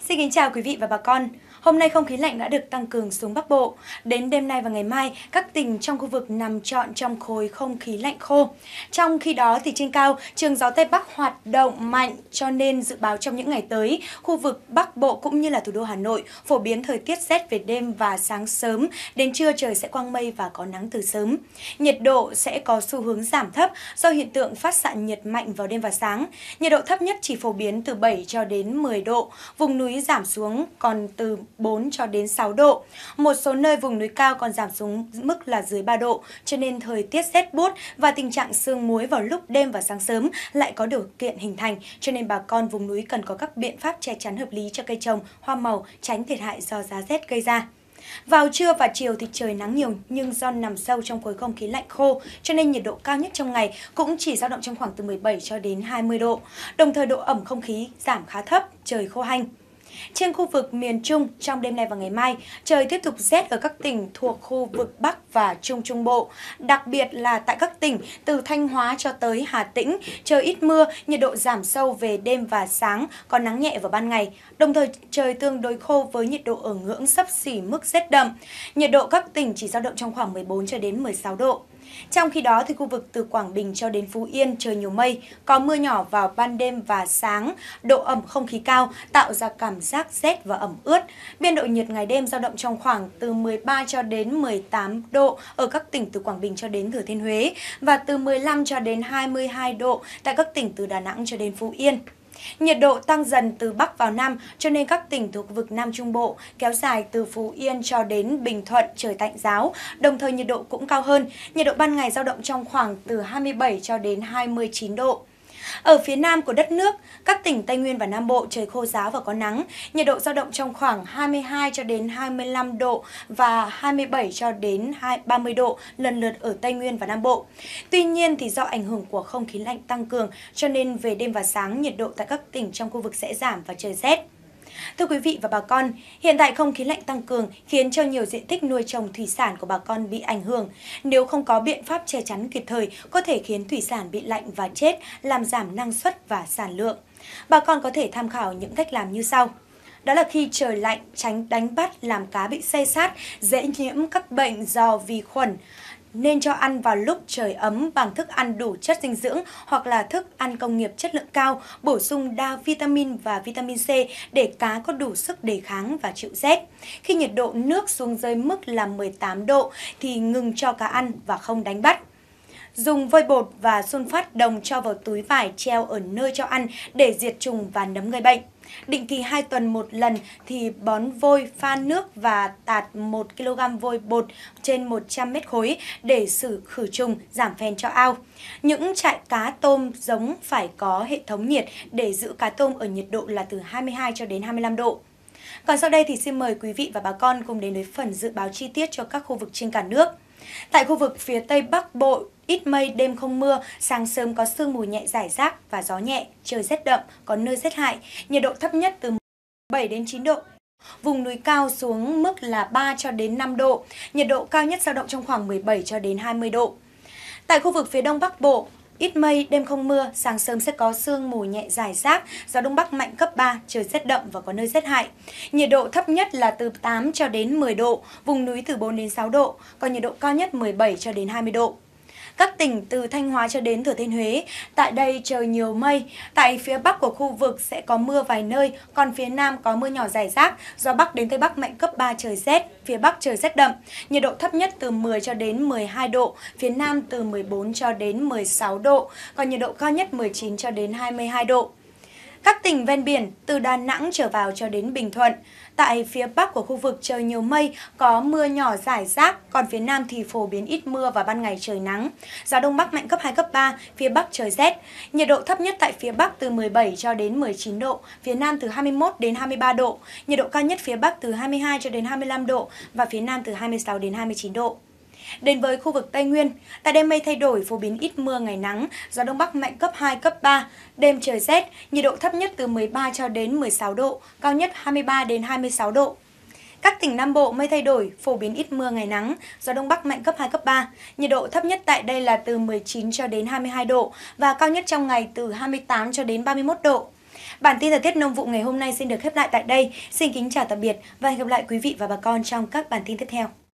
Xin kính chào quý vị và bà con. Hôm nay không khí lạnh đã được tăng cường xuống Bắc Bộ. Đến đêm nay và ngày mai, các tỉnh trong khu vực nằm trọn trong khối không khí lạnh khô. Trong khi đó thì trên cao, trường gió Tây Bắc hoạt động mạnh cho nên dự báo trong những ngày tới, khu vực Bắc Bộ cũng như là thủ đô Hà Nội phổ biến thời tiết rét về đêm và sáng sớm, đến trưa trời sẽ quang mây và có nắng từ sớm. Nhiệt độ sẽ có xu hướng giảm thấp do hiện tượng phát xạ nhiệt mạnh vào đêm và sáng. Nhiệt độ thấp nhất chỉ phổ biến từ 7 cho đến 10 độ, vùng núi giảm xuống còn từ 4 cho đến 6 độ. Một số nơi vùng núi cao còn giảm xuống mức là dưới 3 độ, cho nên thời tiết rét bút và tình trạng sương muối vào lúc đêm và sáng sớm lại có điều kiện hình thành, cho nên bà con vùng núi cần có các biện pháp che chắn hợp lý cho cây trồng, hoa màu, tránh thiệt hại do giá rét gây ra. Vào trưa và chiều thì trời nắng nhiều nhưng do nằm sâu trong khối không khí lạnh khô cho nên nhiệt độ cao nhất trong ngày cũng chỉ dao động trong khoảng từ 17 cho đến 20 độ. Đồng thời độ ẩm không khí giảm khá thấp, trời khô hanh. Trên khu vực miền Trung, trong đêm nay và ngày mai, trời tiếp tục rét ở các tỉnh thuộc khu vực Bắc và Trung Trung Bộ. Đặc biệt là tại các tỉnh từ Thanh Hóa cho tới Hà Tĩnh, trời ít mưa, nhiệt độ giảm sâu về đêm và sáng, có nắng nhẹ vào ban ngày. Đồng thời, trời tương đối khô với nhiệt độ ở ngưỡng sấp xỉ mức rét đậm. Nhiệt độ các tỉnh chỉ dao động trong khoảng 14 cho đến 16 độ. Trong khi đó, thì khu vực từ Quảng Bình cho đến Phú Yên trời nhiều mây, có mưa nhỏ vào ban đêm và sáng, độ ẩm không khí cao tạo ra cảm giác rét và ẩm ướt. Biên độ nhiệt ngày đêm dao động trong khoảng từ 13 cho đến 18 độ ở các tỉnh từ Quảng Bình cho đến Thừa Thiên Huế và từ 15 cho đến 22 độ tại các tỉnh từ Đà Nẵng cho đến Phú Yên. Nhiệt độ tăng dần từ Bắc vào Nam, cho nên các tỉnh thuộc vực Nam Trung Bộ kéo dài từ Phú Yên cho đến Bình Thuận trời tạnh giáo, đồng thời nhiệt độ cũng cao hơn. Nhiệt độ ban ngày dao động trong khoảng từ 27 cho đến 29 độ. Ở phía nam của đất nước, các tỉnh Tây Nguyên và Nam Bộ trời khô ráo và có nắng, nhiệt độ dao động trong khoảng 22 cho đến 25 độ và 27 cho đến 30 độ lần lượt ở Tây Nguyên và Nam Bộ. Tuy nhiên thì do ảnh hưởng của không khí lạnh tăng cường cho nên về đêm và sáng nhiệt độ tại các tỉnh trong khu vực sẽ giảm và trời rét. Thưa quý vị và bà con, hiện tại không khí lạnh tăng cường khiến cho nhiều diện tích nuôi trồng thủy sản của bà con bị ảnh hưởng. Nếu không có biện pháp che chắn kịp thời, có thể khiến thủy sản bị lạnh và chết, làm giảm năng suất và sản lượng. Bà con có thể tham khảo những cách làm như sau. Đó là khi trời lạnh, tránh đánh bắt làm cá bị xê sát, dễ nhiễm các bệnh do vi khuẩn nên cho ăn vào lúc trời ấm bằng thức ăn đủ chất dinh dưỡng hoặc là thức ăn công nghiệp chất lượng cao, bổ sung đa vitamin và vitamin C để cá có đủ sức đề kháng và chịu rét. Khi nhiệt độ nước xuống dưới mức là 18 độ thì ngừng cho cá ăn và không đánh bắt. Dùng vôi bột và sun phát đồng cho vào túi vải treo ở nơi cho ăn để diệt trùng và nấm gây bệnh. Định kỳ 2 tuần một lần thì bón vôi, pha nước và tạt 1 kg vôi bột trên 100 mét khối để xử khử trùng, giảm phèn cho ao. Những trại cá tôm giống phải có hệ thống nhiệt để giữ cá tôm ở nhiệt độ là từ 22 cho đến 25 độ. Còn sau đây thì xin mời quý vị và bà con cùng đến với phần dự báo chi tiết cho các khu vực trên cả nước. Tại khu vực phía Tây Bắc Bộ, ít mây, đêm không mưa, sáng sớm có sương mù nhẹ rải rác và gió nhẹ, trời rét đậm, có nơi rét hại, nhiệt độ thấp nhất từ 7 đến 9 độ. Vùng núi cao xuống mức là 3 cho đến 5 độ, nhiệt độ cao nhất dao động trong khoảng 17 cho đến 20 độ. Tại khu vực phía đông bắc bộ, ít mây, đêm không mưa, sáng sớm sẽ có sương mù nhẹ dài rác, gió đông bắc mạnh cấp 3, trời rét đậm và có nơi rét hại. Nhiệt độ thấp nhất là từ 8 cho đến 10 độ, vùng núi từ 4 đến 6 độ, còn nhiệt độ cao nhất 17 cho đến 20 độ. Các tỉnh từ Thanh Hóa cho đến Thừa Thiên Huế, tại đây trời nhiều mây. Tại phía bắc của khu vực sẽ có mưa vài nơi, còn phía nam có mưa nhỏ rải rác, gió bắc đến tây bắc mạnh cấp 3 trời rét, phía bắc trời rét đậm. Nhiệt độ thấp nhất từ 10 cho đến 12 độ, phía nam từ 14 cho đến 16 độ, còn nhiệt độ cao nhất 19 cho đến 22 độ. Các tỉnh ven biển, từ Đà Nẵng trở vào cho đến Bình Thuận. Tại phía bắc của khu vực trời nhiều mây, có mưa nhỏ rải rác, còn phía nam thì phổ biến ít mưa và ban ngày trời nắng. Gió đông bắc mạnh cấp 2, cấp 3, phía bắc trời rét. Nhiệt độ thấp nhất tại phía bắc từ 17 cho đến 19 độ, phía nam từ 21 đến 23 độ. Nhiệt độ cao nhất phía bắc từ 22 cho đến 25 độ và phía nam từ 26 đến 29 độ. Đến với khu vực Tây Nguyên, tại đêm mây thay đổi, phổ biến ít mưa ngày nắng, gió Đông Bắc mạnh cấp 2, cấp 3, đêm trời rét, nhiệt độ thấp nhất từ 13 cho đến 16 độ, cao nhất 23 đến 26 độ. Các tỉnh Nam Bộ mây thay đổi, phổ biến ít mưa ngày nắng, gió đông bắc mạnh cấp 2 cấp 3. Nhiệt độ thấp nhất tại đây là từ 19 cho đến 22 độ và cao nhất trong ngày từ 28 cho đến 31 độ. Bản tin thời tiết nông vụ ngày hôm nay xin được khép lại tại đây. Xin kính chào tạm biệt và hẹn gặp lại quý vị và bà con trong các bản tin tiếp theo.